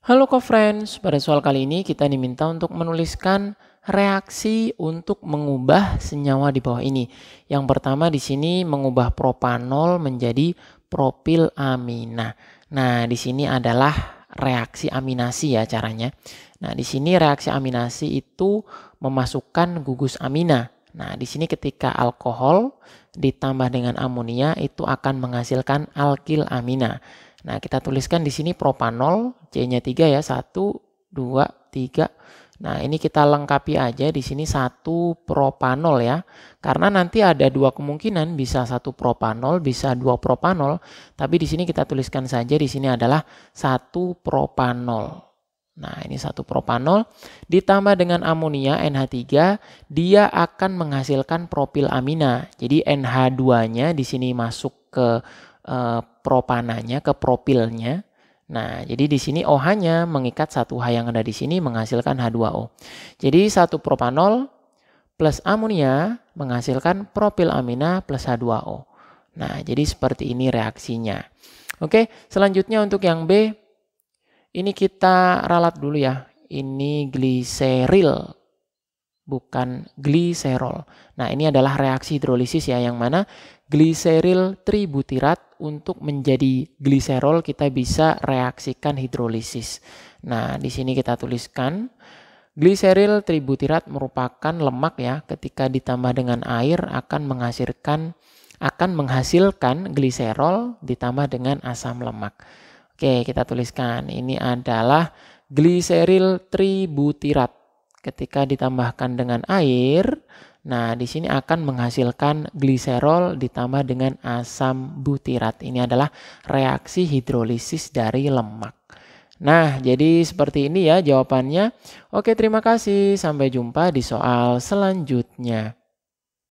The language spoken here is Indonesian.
Halo co-friends, pada soal kali ini kita diminta untuk menuliskan reaksi untuk mengubah senyawa di bawah ini. Yang pertama di sini mengubah propanol menjadi propil amina. Nah, di sini adalah reaksi aminasi ya caranya. Nah, di sini reaksi aminasi itu memasukkan gugus amina. Nah, di sini ketika alkohol ditambah dengan amonia itu akan menghasilkan alkil amina. Nah, kita tuliskan di sini propanol, C-nya 3 ya, 1, 2, 3. Nah, ini kita lengkapi aja di sini satu propanol ya. Karena nanti ada dua kemungkinan, bisa satu propanol, bisa dua propanol. Tapi di sini kita tuliskan saja di sini adalah satu propanol. Nah, ini satu propanol ditambah dengan amonia NH3, dia akan menghasilkan propil amina. Jadi NH2-nya di sini masuk ke e, propananya, ke propilnya. Nah, jadi di sini OH-nya mengikat satu H yang ada di sini menghasilkan H2O. Jadi satu propanol plus amonia menghasilkan propil amina plus H2O. Nah, jadi seperti ini reaksinya. Oke, selanjutnya untuk yang B, ini kita ralat dulu ya. Ini gliseril, bukan gliserol. Nah, ini adalah reaksi hidrolisis ya, yang mana gliseril tributirat untuk menjadi gliserol kita bisa reaksikan hidrolisis. Nah, di sini kita tuliskan gliseril tributirat merupakan lemak ya, ketika ditambah dengan air akan menghasilkan akan menghasilkan gliserol ditambah dengan asam lemak. Oke, kita tuliskan. Ini adalah gliseril tributirat. Ketika ditambahkan dengan air, nah di sini akan menghasilkan gliserol ditambah dengan asam butirat. Ini adalah reaksi hidrolisis dari lemak. Nah, jadi seperti ini ya jawabannya. Oke, terima kasih. Sampai jumpa di soal selanjutnya.